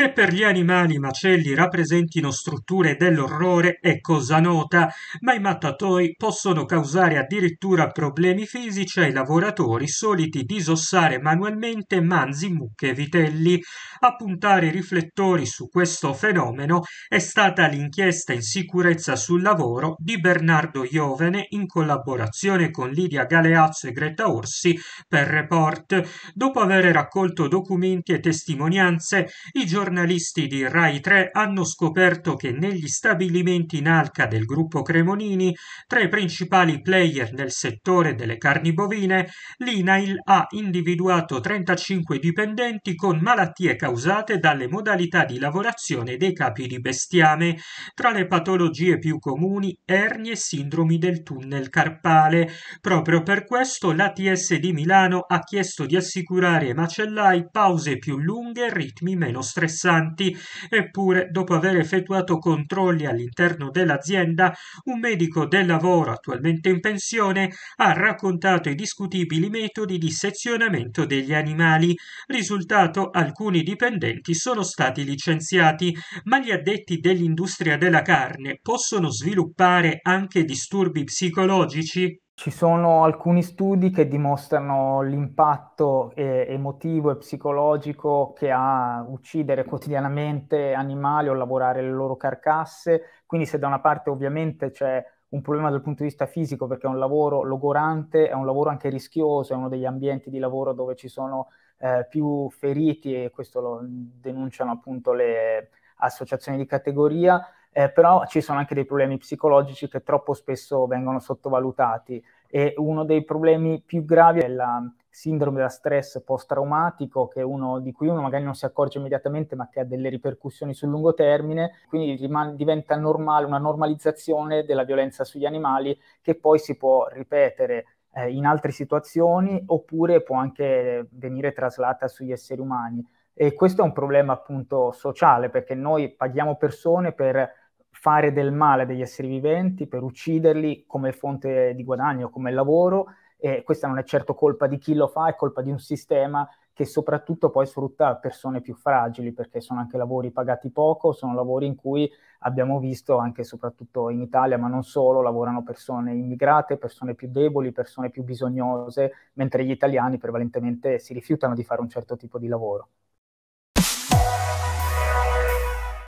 che per gli animali i macelli rappresentino strutture dell'orrore è cosa nota, ma i mattatoi possono causare addirittura problemi fisici ai lavoratori soliti disossare manualmente manzi, mucche e vitelli. A puntare i riflettori su questo fenomeno è stata l'inchiesta in sicurezza sul lavoro di Bernardo Iovene in collaborazione con Lidia Galeazzo e Greta Orsi per Report. Dopo aver raccolto documenti e testimonianze, i giornalisti giornalisti di Rai 3 hanno scoperto che negli stabilimenti in alca del gruppo Cremonini, tra i principali player nel settore delle carni bovine, l'INAIL ha individuato 35 dipendenti con malattie causate dalle modalità di lavorazione dei capi di bestiame, tra le patologie più comuni ernie e sindromi del tunnel carpale. Proprio per questo l'ATS di Milano ha chiesto di assicurare ai macellai pause più lunghe e ritmi meno stressanti interessanti, eppure dopo aver effettuato controlli all'interno dell'azienda, un medico del lavoro attualmente in pensione ha raccontato i discutibili metodi di sezionamento degli animali. Risultato alcuni dipendenti sono stati licenziati, ma gli addetti dell'industria della carne possono sviluppare anche disturbi psicologici? Ci sono alcuni studi che dimostrano l'impatto eh, emotivo e psicologico che ha uccidere quotidianamente animali o lavorare le loro carcasse, quindi se da una parte ovviamente c'è un problema dal punto di vista fisico perché è un lavoro logorante, è un lavoro anche rischioso, è uno degli ambienti di lavoro dove ci sono eh, più feriti e questo lo denunciano appunto le associazioni di categoria, eh, però ci sono anche dei problemi psicologici che troppo spesso vengono sottovalutati e uno dei problemi più gravi è la sindrome da stress post-traumatico, che è uno, di cui uno magari non si accorge immediatamente, ma che ha delle ripercussioni sul lungo termine, quindi rim- diventa normale, una normalizzazione della violenza sugli animali che poi si può ripetere eh, in altre situazioni oppure può anche venire traslata sugli esseri umani. E questo è un problema appunto sociale, perché noi paghiamo persone per fare del male degli esseri viventi, per ucciderli come fonte di guadagno, come lavoro, e questa non è certo colpa di chi lo fa, è colpa di un sistema che soprattutto poi sfrutta persone più fragili, perché sono anche lavori pagati poco, sono lavori in cui abbiamo visto anche soprattutto in Italia, ma non solo, lavorano persone immigrate, persone più deboli, persone più bisognose, mentre gli italiani prevalentemente si rifiutano di fare un certo tipo di lavoro.